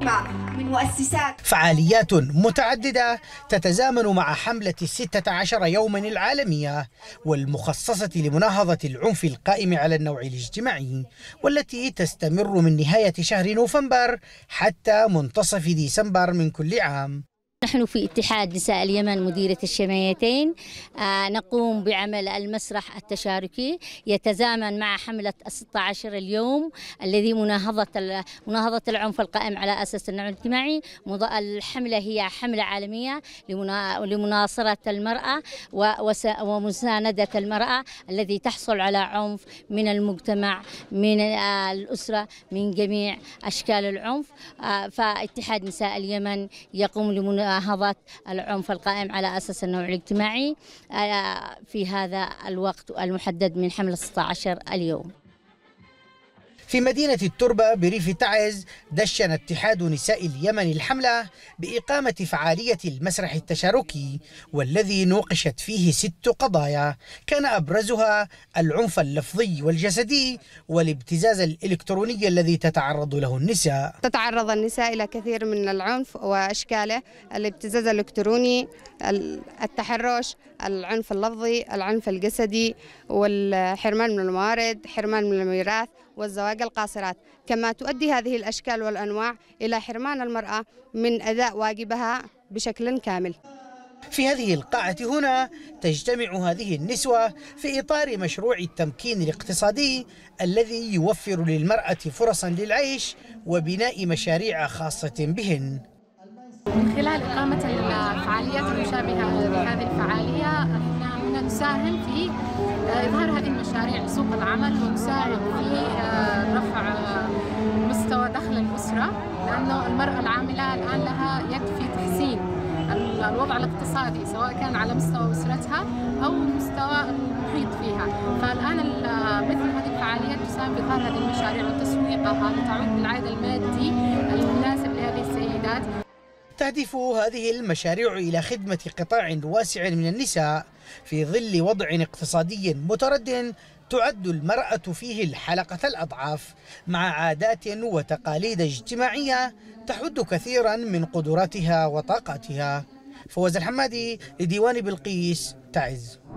من مؤسسات فعاليات متعددة تتزامن مع حملة الستة عشر يوما العالمية والمخصصة لمناهضة العنف القائم على النوع الاجتماعي والتي تستمر من نهاية شهر نوفمبر حتى منتصف ديسمبر من كل عام نحن في اتحاد نساء اليمن مديرة الشمعيتين آه، نقوم بعمل المسرح التشاركي يتزامن مع حملة 16 اليوم الذي مناهضة مناهضة العنف القائم على أساس النوع الاجتماعي الحملة هي حملة عالمية لمناصرة المرأة ومساندة المرأة الذي تحصل على عنف من المجتمع من آه، الأسرة من جميع أشكال العنف آه، فاتحاد نساء اليمن يقوم لمناهضة مناهضة العنف القائم على أساس النوع الاجتماعي آه، في هذا الوقت المحدد من حملة 16 اليوم في مدينة التربة بريف تعز دشن اتحاد نساء اليمن الحملة بإقامة فعالية المسرح التشاركي والذي نوقشت فيه ست قضايا كان أبرزها العنف اللفظي والجسدي والابتزاز الإلكتروني الذي تتعرض له النساء تتعرض النساء إلى كثير من العنف وأشكاله الابتزاز الإلكتروني التحرش العنف اللفظي العنف الجسدي والحرمان من الموارد حرمان من الميراث والزواج القاصرات كما تؤدي هذه الأشكال والأنواع إلى حرمان المرأة من أداء واجبها بشكل كامل في هذه القاعة هنا تجتمع هذه النسوة في إطار مشروع التمكين الاقتصادي الذي يوفر للمرأة فرصا للعيش وبناء مشاريع خاصة بهن من خلال إقامة الفعاليات المشابهة لهذه الفعالية تساهم في آه، إظهار هذه المشاريع لسوق العمل ونساهم في آه، رفع مستوى دخل الأسرة لأنه المرأة العاملة الآن لها يد في تحسين الوضع الاقتصادي سواء كان على مستوى أسرتها أو مستوى المحيط فيها فالآن مثل هذه الفعاليات تساهم في إظهار هذه المشاريع وتسويقها لتعود بالعائد المادي المناسب لهذه السيدات تهدف هذه المشاريع إلى خدمة قطاع واسع من النساء في ظل وضع اقتصادي متردد تعد المرأة فيه الحلقة الأضعاف مع عادات وتقاليد اجتماعية تحد كثيرا من قدراتها وطاقتها فوز الحمادي لديوان بلقيس تعز